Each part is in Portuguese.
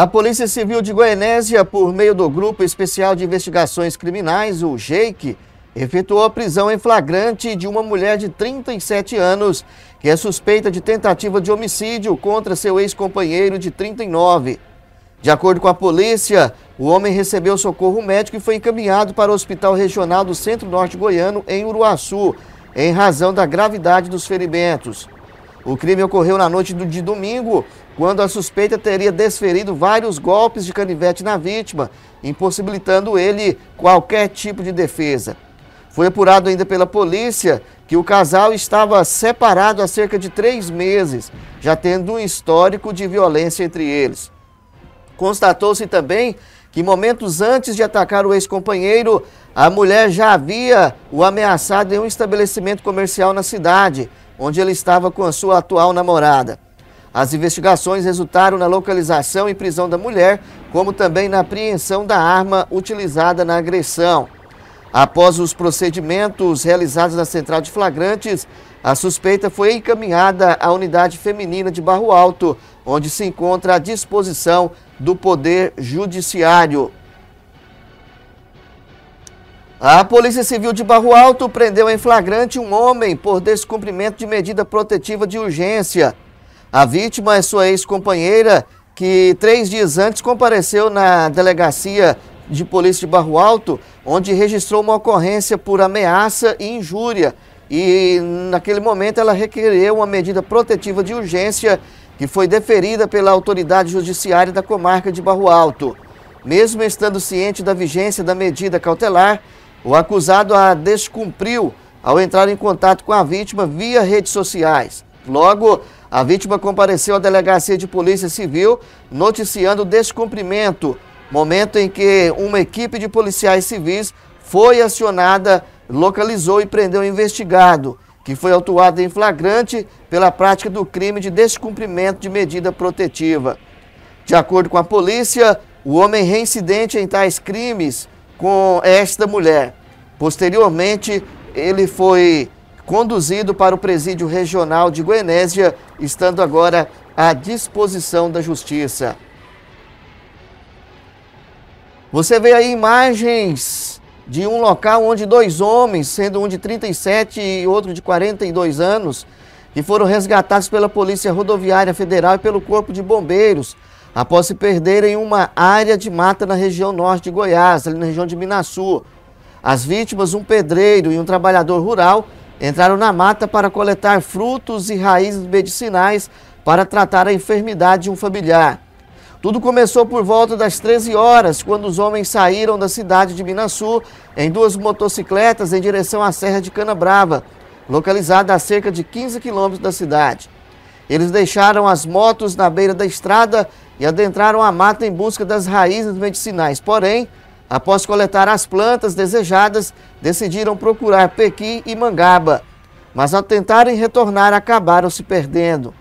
A Polícia Civil de Goianésia, por meio do Grupo Especial de Investigações Criminais, o GEIC, efetuou a prisão em flagrante de uma mulher de 37 anos que é suspeita de tentativa de homicídio contra seu ex-companheiro de 39. De acordo com a polícia, o homem recebeu socorro médico e foi encaminhado para o Hospital Regional do Centro-Norte Goiano, em Uruaçu, em razão da gravidade dos ferimentos. O crime ocorreu na noite de domingo, quando a suspeita teria desferido vários golpes de canivete na vítima, impossibilitando ele qualquer tipo de defesa. Foi apurado ainda pela polícia que o casal estava separado há cerca de três meses, já tendo um histórico de violência entre eles. Constatou-se também que momentos antes de atacar o ex-companheiro, a mulher já havia o ameaçado em um estabelecimento comercial na cidade, onde ele estava com a sua atual namorada. As investigações resultaram na localização e prisão da mulher, como também na apreensão da arma utilizada na agressão. Após os procedimentos realizados na central de flagrantes, a suspeita foi encaminhada à unidade feminina de Barro Alto, onde se encontra à disposição do Poder Judiciário. A Polícia Civil de Barro Alto prendeu em flagrante um homem por descumprimento de medida protetiva de urgência. A vítima é sua ex-companheira, que três dias antes compareceu na delegacia de polícia de Barro Alto, onde registrou uma ocorrência por ameaça e injúria. E naquele momento ela requereu uma medida protetiva de urgência que foi deferida pela autoridade judiciária da comarca de Barro Alto. Mesmo estando ciente da vigência da medida cautelar, o acusado a descumpriu ao entrar em contato com a vítima via redes sociais. Logo, a vítima compareceu à delegacia de polícia civil noticiando o descumprimento, momento em que uma equipe de policiais civis foi acionada, localizou e prendeu o investigado, que foi autuado em flagrante pela prática do crime de descumprimento de medida protetiva. De acordo com a polícia, o homem reincidente em tais crimes com esta mulher Posteriormente, ele foi conduzido para o presídio regional de Goianésia, estando agora à disposição da justiça. Você vê aí imagens de um local onde dois homens, sendo um de 37 e outro de 42 anos, que foram resgatados pela Polícia Rodoviária Federal e pelo Corpo de Bombeiros, após se perderem em uma área de mata na região norte de Goiás, ali na região de Minasul. As vítimas, um pedreiro e um trabalhador rural, entraram na mata para coletar frutos e raízes medicinais para tratar a enfermidade de um familiar. Tudo começou por volta das 13 horas, quando os homens saíram da cidade de Minasul em duas motocicletas em direção à Serra de Canabrava, localizada a cerca de 15 quilômetros da cidade. Eles deixaram as motos na beira da estrada e adentraram a mata em busca das raízes medicinais. Porém, Após coletar as plantas desejadas, decidiram procurar Pequi e Mangaba, mas ao tentarem retornar acabaram se perdendo.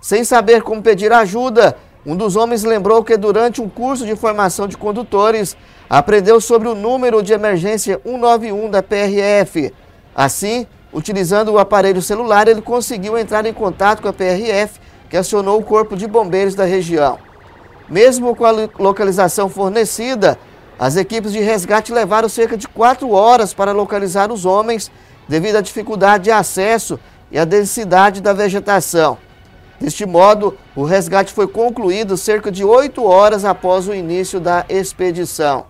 Sem saber como pedir ajuda, um dos homens lembrou que durante um curso de formação de condutores aprendeu sobre o número de emergência 191 da PRF. Assim, utilizando o aparelho celular, ele conseguiu entrar em contato com a PRF, que acionou o Corpo de Bombeiros da região. Mesmo com a localização fornecida, as equipes de resgate levaram cerca de quatro horas para localizar os homens devido à dificuldade de acesso e à densidade da vegetação. Deste modo, o resgate foi concluído cerca de oito horas após o início da expedição.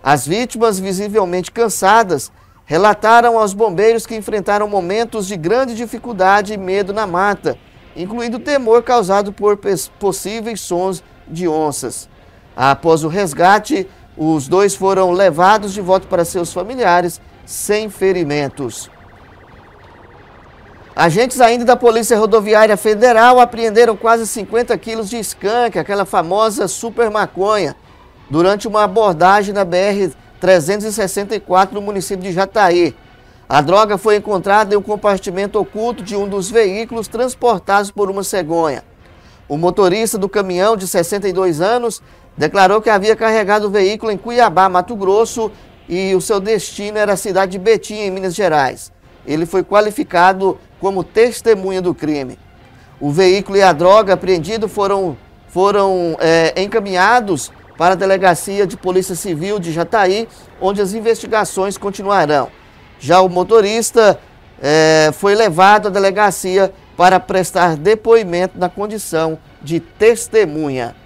As vítimas, visivelmente cansadas, relataram aos bombeiros que enfrentaram momentos de grande dificuldade e medo na mata, incluindo temor causado por possíveis sons de onças. Após o resgate, os dois foram levados de volta para seus familiares sem ferimentos. Agentes ainda da Polícia Rodoviária Federal apreenderam quase 50 quilos de skunk, aquela famosa super maconha, durante uma abordagem na BR-364 no município de Jataí. A droga foi encontrada em um compartimento oculto de um dos veículos transportados por uma cegonha. O motorista do caminhão, de 62 anos, declarou que havia carregado o veículo em Cuiabá, Mato Grosso, e o seu destino era a cidade de Betim, em Minas Gerais. Ele foi qualificado como testemunha do crime. O veículo e a droga apreendido foram, foram é, encaminhados para a Delegacia de Polícia Civil de Jataí, onde as investigações continuarão. Já o motorista é, foi levado à delegacia para prestar depoimento na condição de testemunha.